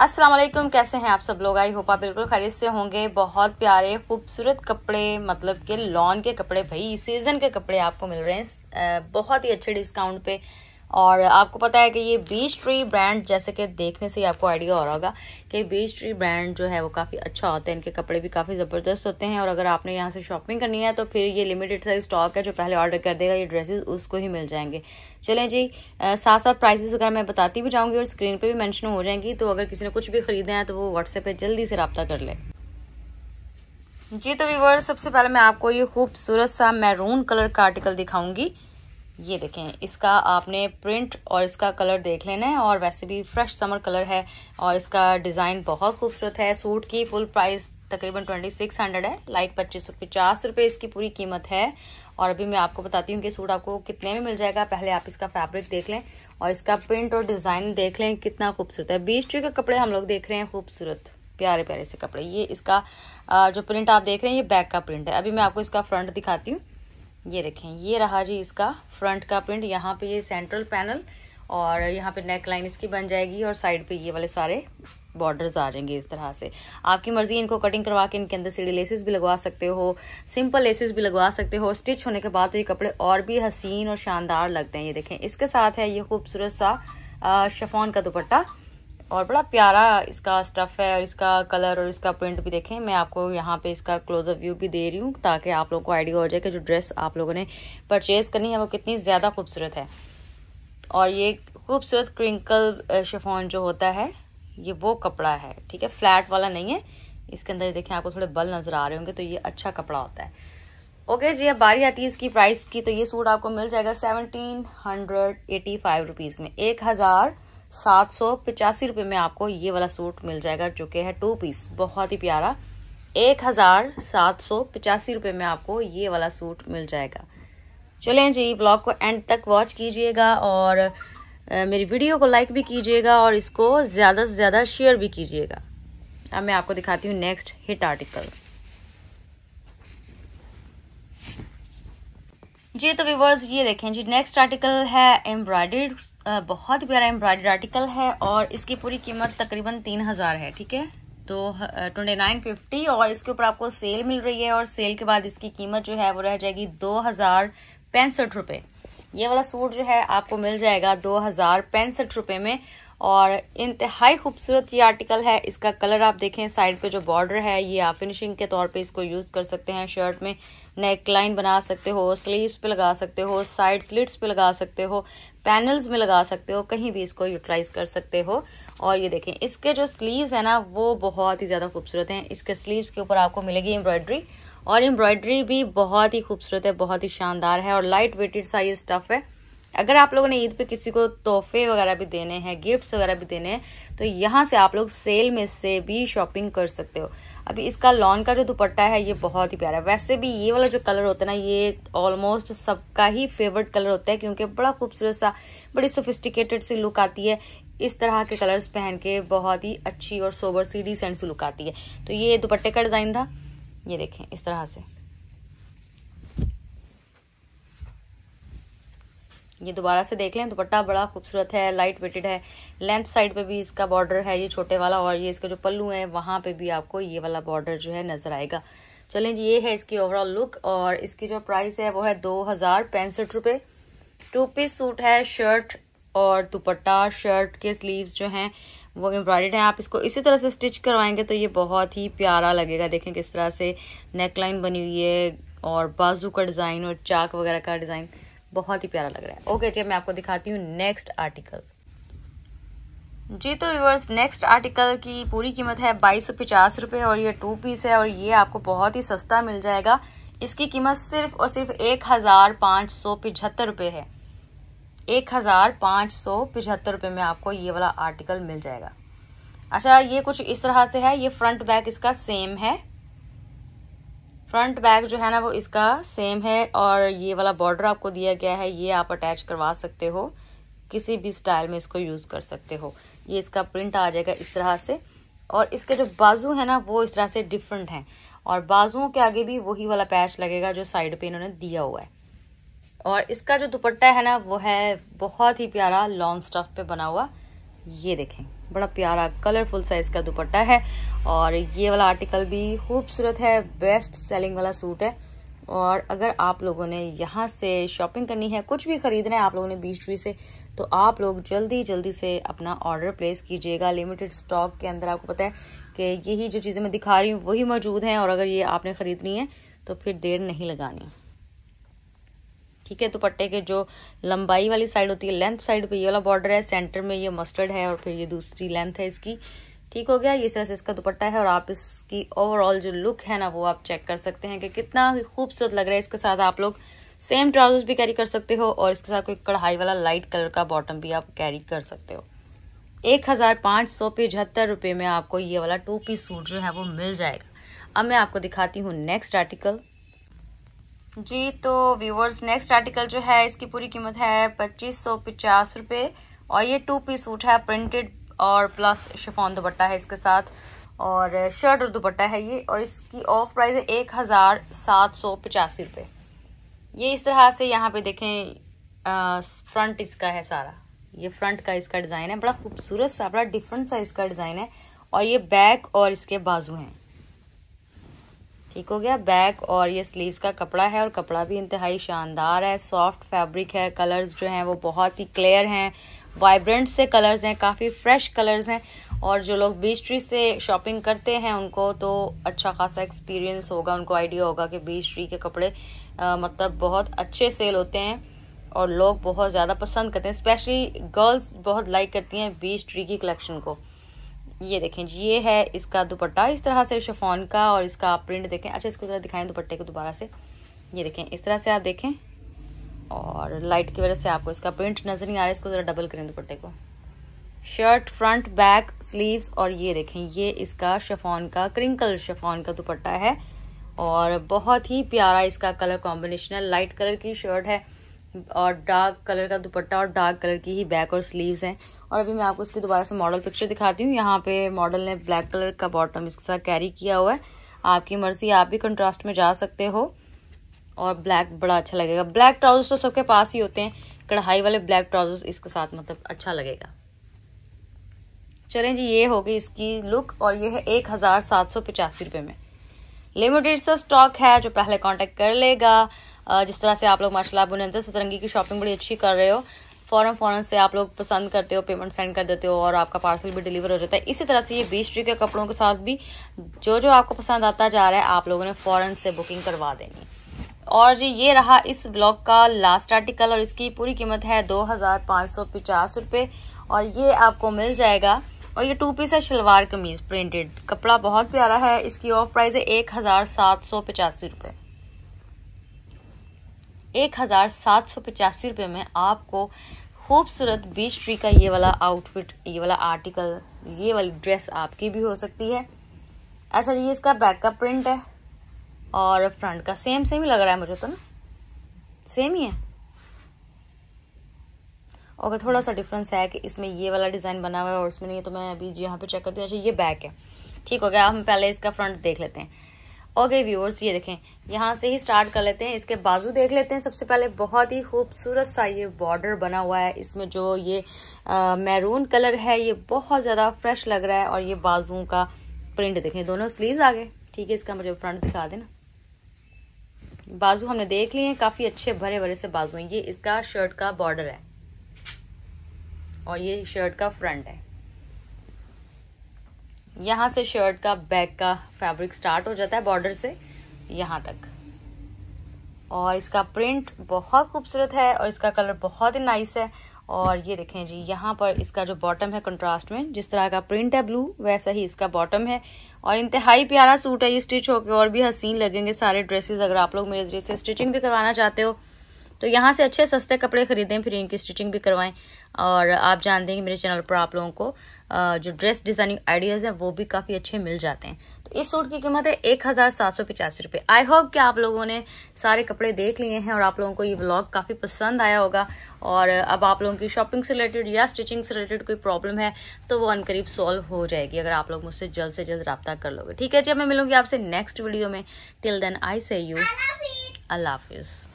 वालेकुम कैसे हैं आप सब लोग आई होपा बिल्कुल खरीद से होंगे बहुत प्यारे खूबसूरत कपड़े मतलब के लॉन के कपड़े भाई सीजन के कपड़े आपको मिल रहे हैं बहुत ही अच्छे डिस्काउंट पे और आपको पता है कि ये बीच ट्री ब्रांड जैसे कि देखने से ही आपको आइडिया हो रहा होगा कि बीच ट्री ब्रांड जो है वो काफ़ी अच्छा होता है इनके कपड़े भी काफ़ी ज़बरदस्त होते हैं और अगर आपने यहाँ से शॉपिंग करनी है तो फिर ये लिमिटेड साइज स्टॉक है जो पहले ऑर्डर कर देगा ये ड्रेसेस उसको ही मिल जाएंगे चलें जी साथ साथ प्राइसेस अगर मैं बताती भी जाऊँगी और स्क्रीन पर भी मैंशन हो जाएंगी तो अगर किसी ने कुछ भी खरीदना है तो वो व्हाट्सएप पर जल्दी से रबता कर ले जी तो वीवर सबसे पहले मैं आपको ये खूबसूरत सा मैरून कलर का आर्टिकल दिखाऊंगी ये देखें इसका आपने प्रिंट और इसका कलर देख लेना है और वैसे भी फ्रेश समर कलर है और इसका डिज़ाइन बहुत खूबसूरत है सूट की फुल प्राइस तकरीबन ट्वेंटी सिक्स हंड्रेड है लाइक पच्चीस सौ पचास रुपये इसकी पूरी कीमत है और अभी मैं आपको बताती हूँ कि सूट आपको कितने में मिल जाएगा पहले आप इसका फैब्रिक देख लें और इसका प्रिंट और डिज़ाइन देख लें कितना खूबसूरत है बीस चू के कपड़े हम लोग देख रहे हैं खूबसूरत प्यारे प्यारे से कपड़े ये इसका जो प्रिंट आप देख रहे हैं ये बैक का प्रिंट है अभी मैं आपको इसका फ्रंट दिखाती हूँ ये देखें ये रहा जी इसका फ्रंट का प्रिंट यहाँ पे ये सेंट्रल पैनल और यहाँ पे नेक लाइन इसकी बन जाएगी और साइड पे ये वाले सारे बॉर्डर्स आ जाएंगे इस तरह से आपकी मर्ज़ी इनको कटिंग करवा के इनके अंदर सीढ़ी लेसेस भी लगवा सकते हो सिंपल लेसेस भी लगवा सकते हो स्टिच होने के बाद तो ये कपड़े और भी हसीन और शानदार लगते हैं ये देखें इसके साथ है ये खूबसूरत सा शफोन का दुपट्टा और बड़ा प्यारा इसका स्टफ़ है और इसका कलर और इसका प्रिंट भी देखें मैं आपको यहाँ पे इसका क्लोजअप व्यू भी दे रही हूँ ताकि आप लोगों को आइडिया हो जाए कि जो ड्रेस आप लोगों ने परचेज़ करनी है वो कितनी ज़्यादा खूबसूरत है और ये खूबसूरत क्रिंकल शिफॉन जो होता है ये वो कपड़ा है ठीक है फ्लैट वाला नहीं है इसके अंदर देखें आपको थोड़े बल नज़र आ रहे होंगे तो ये अच्छा कपड़ा होता है ओके जी अब बारी आती है इसकी प्राइस की तो ये सूट आपको मिल जाएगा seventeen hundred eighty five rupees में एक हज़ार सात सौ पिचासी रुपये में आपको ये वाला सूट मिल जाएगा जो कि है टू पीस बहुत ही प्यारा एक हज़ार सात सौ पचासी रुपये में आपको ये वाला सूट मिल जाएगा चलें जी ब्लॉग को एंड तक वॉच कीजिएगा और मेरी वीडियो को लाइक भी कीजिएगा और इसको ज़्यादा से ज़्यादा शेयर भी कीजिएगा अब मैं आपको दिखाती हूँ नेक्स्ट हिट आर्टिकल जी तो व्यूवर्स ये देखें जी नेक्स्ट आर्टिकल है एम्ब्रॉयडर्ड बहुत प्यारा एम्ब्रॉयडर्ड आर्टिकल है और इसकी पूरी कीमत तकरीबन तीन हज़ार है ठीक है तो ट्वेंटी नाइन फिफ्टी और इसके ऊपर आपको सेल मिल रही है और सेल के बाद इसकी कीमत जो है वो रह जाएगी दो हज़ार पैंसठ रुपये ये वाला सूट जो है आपको मिल जाएगा दो हज़ार पैंसठ रुपये में और इंतहाई खूबसूरत ये आर्टिकल है इसका कलर आप देखें साइड पे जो बॉर्डर है ये आप फिनिशिंग के तौर पे इसको यूज़ कर सकते हैं शर्ट में नेक लाइन बना सकते हो स्लीव्स पे लगा सकते हो साइड स्लिट्स पे लगा सकते हो पैनल्स में लगा सकते हो कहीं भी इसको यूटिलाइज कर सकते हो और ये देखें इसके जो स्लीव्स हैं ना वो बहुत ही ज़्यादा खूबसूरत हैं इसके स्लीव्स के ऊपर आपको मिलेगी एम्ब्रॉयड्री और एम्ब्रॉयड्री भी बहुत ही खूबसूरत है बहुत ही शानदार है और लाइट वेटेड सा ये स्टफ़ है अगर आप लोगों ने ईद पे किसी को तोहफे वगैरह भी देने हैं गिफ्ट्स वगैरह भी देने हैं तो यहाँ से आप लोग सेल में से भी शॉपिंग कर सकते हो अभी इसका लॉन का जो दुपट्टा है ये बहुत ही प्यारा है वैसे भी ये वाला जो कलर होता है ना ये ऑलमोस्ट सबका ही फेवरेट कलर होता है क्योंकि बड़ा खूबसूरत सा बड़ी सोफिस्टिकेटेड सी लुक आती है इस तरह के कलर्स पहन के बहुत ही अच्छी और सोबर सी डिसेंट सी लुक आती है तो ये दुपट्टे का डिज़ाइन था ये देखें इस तरह से ये दोबारा से देख लें दुपट्टा बड़ा खूबसूरत है लाइट वेटेड है लेंथ साइड पे भी इसका बॉर्डर है ये छोटे वाला और ये इसका जो पल्लू है वहाँ पे भी आपको ये वाला बॉर्डर जो है नज़र आएगा चलें जी ये है इसकी ओवरऑल लुक और इसकी जो प्राइस है वो है दो हज़ार पैंसठ रुपये टू पीस सूट है शर्ट और दुपट्टा शर्ट के स्लीव जो हैं वो एम्ब्रॉयड है आप इसको इसी तरह से स्टिच करवाएंगे तो ये बहुत ही प्यारा लगेगा देखें किस तरह से नेक लाइन बनी हुई है और बाजू का डिज़ाइन और चाक वगैरह का डिज़ाइन बहुत ही प्यारा लग रहा है ओके जी मैं आपको दिखाती हूँ नेक्स्ट आर्टिकल जी तो व्यूवर्स नेक्स्ट आर्टिकल की पूरी कीमत है बाईस सौ और ये टू पीस है और ये आपको बहुत ही सस्ता मिल जाएगा इसकी कीमत सिर्फ और सिर्फ एक हज़ार पाँच सौ पिछहत्तर रुपये है एक हज़ार पाँच सौ पिछहत्तर रुपये में आपको ये वाला आर्टिकल मिल जाएगा अच्छा ये कुछ इस तरह से है ये फ्रंट बैक इसका सेम है फ्रंट बैग जो है ना वो इसका सेम है और ये वाला बॉर्डर आपको दिया गया है ये आप अटैच करवा सकते हो किसी भी स्टाइल में इसको यूज़ कर सकते हो ये इसका प्रिंट आ जाएगा इस तरह से और इसके जो बाजू है ना वो इस तरह से डिफरेंट हैं और बाजुओं के आगे भी वही वाला पैच लगेगा जो साइड पे इन्होंने दिया हुआ है और इसका जो दुपट्टा है ना वो है बहुत ही प्यारा लॉन्ग स्टफ पे बना हुआ ये देखें बड़ा प्यारा कलरफुल साइज का दुपट्टा है और ये वाला आर्टिकल भी खूबसूरत है बेस्ट सेलिंग वाला सूट है और अगर आप लोगों ने यहाँ से शॉपिंग करनी है कुछ भी खरीदना है आप लोगों ने बीस ट्री से तो आप लोग जल्दी जल्दी से अपना ऑर्डर प्लेस कीजिएगा लिमिटेड स्टॉक के अंदर आपको पता है कि यही जो चीज़ें मैं दिखा रही हूँ वही मौजूद हैं और अगर ये आपने ख़रीदनी है तो फिर देर नहीं लगानी ठीक है दुपट्टे के जो लंबाई वाली साइड होती है लेंथ साइड पे ये वाला बॉर्डर है सेंटर में ये मस्टर्ड है और फिर ये दूसरी लेंथ है इसकी ठीक हो गया ये तरह से इसका दुपट्टा है और आप इसकी ओवरऑल जो लुक है ना वो आप चेक कर सकते हैं कि कितना खूबसूरत लग रहा है इसके साथ आप लोग सेम ट्राउजर्स भी कैरी कर सकते हो और इसके साथ कोई कढ़ाई वाला लाइट कलर का बॉटम भी आप कैरी कर सकते हो एक हज़ार पाँच सौ पचहत्तर रुपये में आपको ये वाला टू पीस सूट जो है वो मिल जाएगा अब मैं आपको दिखाती हूँ नेक्स्ट आर्टिकल जी तो व्यूवर्स नेक्स्ट आर्टिकल जो है इसकी पूरी कीमत है पच्चीस सौ पचास रुपये और ये टू पीस सूट है प्रिंटेड और प्लस शिफॉन दुपट्टा है इसके साथ और शर्ट और दुपट्टा है ये और इसकी ऑफ प्राइस है एक हज़ार सात सौ पचासी रुपये ये इस तरह से यहाँ पे देखें आ, फ्रंट इसका है सारा ये फ्रंट का इसका डिज़ाइन है बड़ा खूबसूरत सा बड़ा डिफरेंट सा इसका डिज़ाइन है और ये बैक और इसके बाजू हैं ठीक हो गया बैक और ये स्लीव्स का कपड़ा है और कपड़ा भी इंतहाई शानदार है सॉफ्ट फैब्रिक है कलर्स जो हैं वो बहुत ही क्लियर हैं वाइब्रेंट से कलर्स हैं काफ़ी फ्रेश कलर्स हैं और जो लोग बीच ट्री से शॉपिंग करते हैं उनको तो अच्छा खासा एक्सपीरियंस होगा उनको आइडिया होगा कि बीच ट्री के कपड़े आ, मतलब बहुत अच्छे सेल होते हैं और लोग बहुत ज़्यादा पसंद करते हैं स्पेशली गर्ल्स बहुत लाइक करती हैं बीच ट्री की कलेक्शन को ये देखें जी ये है इसका दुपट्टा इस तरह से शफोन का और इसका आप प्रिंट देखें अच्छा इसको ज़रा दिखाएं दुपट्टे को दोबारा से ये देखें इस तरह से आप देखें और लाइट की वजह से आपको इसका प्रिंट नज़र नहीं आ रहा है इसको ज़रा डबल करें दुपट्टे को शर्ट फ्रंट बैक स्लीव्स और ये देखें ये इसका शफोन का क्रिंकल शफोन का दुपट्टा है और बहुत ही प्यारा इसका कलर कॉम्बिनेशन है लाइट कलर की शर्ट है और डार्क कलर का दुपट्टा और डार्क कलर की ही बैक और स्लीव्स हैं और अभी मैं आपको इसकी दोबारा से मॉडल पिक्चर दिखाती हूँ यहाँ पे मॉडल ने ब्लैक कलर का बॉटम इसके साथ कैरी किया हुआ है आपकी मर्ज़ी आप भी कंट्रास्ट में जा सकते हो और ब्लैक बड़ा अच्छा लगेगा ब्लैक ट्राउजर्स तो सबके पास ही होते हैं कढ़ाई वाले ब्लैक ट्राउजर्स इसके साथ मतलब अच्छा लगेगा चलें जी ये होगी इसकी लुक और ये है एक हज़ार सात सौ पचासी रुपये में लिमिटेड सा स्टॉक है जो पहले कांटेक्ट कर लेगा जिस तरह से आप लोग माशाल्लाह बुनंदर सतरंगी की शॉपिंग बड़ी अच्छी कर रहे हो फ़ौरन फ़ौरन से आप लोग पसंद करते हो पेमेंट सेंड कर देते हो और आपका पार्सल भी डिलीवर हो जाता है इसी तरह से ये बीस ट्री के कपड़ों के साथ भी जो जो आपको पसंद आता जा रहा है आप लोगों ने फ़ौरन से बुकिंग करवा देनी और जी ये रहा इस ब्लॉग का लास्ट आर्टिकल और इसकी पूरी कीमत है दो हज़ार पाँच सौ पचास रुपये और ये आपको मिल जाएगा और ये टू पीस है शलवार कमीज प्रिंटेड कपड़ा बहुत प्यारा है इसकी ऑफ प्राइस है एक हज़ार सात सौ पचासी रुपये एक हज़ार सात सौ पचासी रुपये में आपको खूबसूरत बीच ट्री का ये वाला आउटफिट ये वाला आर्टिकल ये वाली ड्रेस आपकी भी हो सकती है अच्छा ये इसका बैक का प्रिंट है और फ्रंट का सेम सेम ही लग रहा है मुझे तो ना सेम ही है और थोड़ा सा डिफरेंस है कि इसमें ये वाला डिज़ाइन बना हुआ है और उसमें नहीं है तो मैं अभी यहाँ पे चेक करती हूँ अच्छा ये बैक है ठीक हो गया हम पहले इसका फ्रंट देख लेते हैं ओके व्यूअर्स ये देखें यहाँ से ही स्टार्ट कर लेते हैं इसके बाजू देख लेते हैं सबसे पहले बहुत ही खूबसूरत सा ये बॉर्डर बना हुआ है इसमें जो ये आ, मैरून कलर है ये बहुत ज़्यादा फ्रेश लग रहा है और ये बाजुओं का प्रिंट देखें दोनों स्लीव्स आ गए ठीक है इसका मुझे फ्रंट दिखा देना बाजू हमने देख लिए हैं काफ़ी अच्छे भरे भरे से बाजू ये इसका शर्ट का बॉर्डर है और ये शर्ट का फ्रंट है यहाँ से शर्ट का बैक का फैब्रिक स्टार्ट हो जाता है बॉर्डर से यहाँ तक और इसका प्रिंट बहुत खूबसूरत है और इसका कलर बहुत ही नाइस है और ये देखें जी यहाँ पर इसका जो बॉटम है कंट्रास्ट में जिस तरह का प्रिंट है ब्लू वैसा ही इसका बॉटम है और इंतहाई प्यारा सूट है ये स्टिच होकर और भी हसीन लगेंगे सारे ड्रेसेस अगर आप लोग मेरे जरिए से स्टिचिंग भी करवाना चाहते हो तो यहाँ से अच्छे सस्ते कपड़े खरीदें फिर इनकी स्टिचिंग भी करवाएं और आप जानते हैं मेरे चैनल पर आप लोगों को जो ड्रेस डिज़ाइनिंग आइडियाज़ हैं वो भी काफ़ी अच्छे मिल जाते हैं तो इस सूट की कीमत है एक हज़ार सात सौ पचास रुपये आई होप कि आप लोगों ने सारे कपड़े देख लिए हैं और आप लोगों को ये ब्लॉग काफ़ी पसंद आया होगा और अब आप लोगों की शॉपिंग से रिलेटेड या स्टिचिंग से रिलेटेड कोई प्रॉब्लम है तो वो अनकरीब सॉल्व हो जाएगी अगर आप लोग मुझसे जल्द से जल्द रब्ता कर लोगे ठीक है जी मैं मिलूंगी आपसे नेक्स्ट वीडियो में till then I see you अल्लाह हाफिज़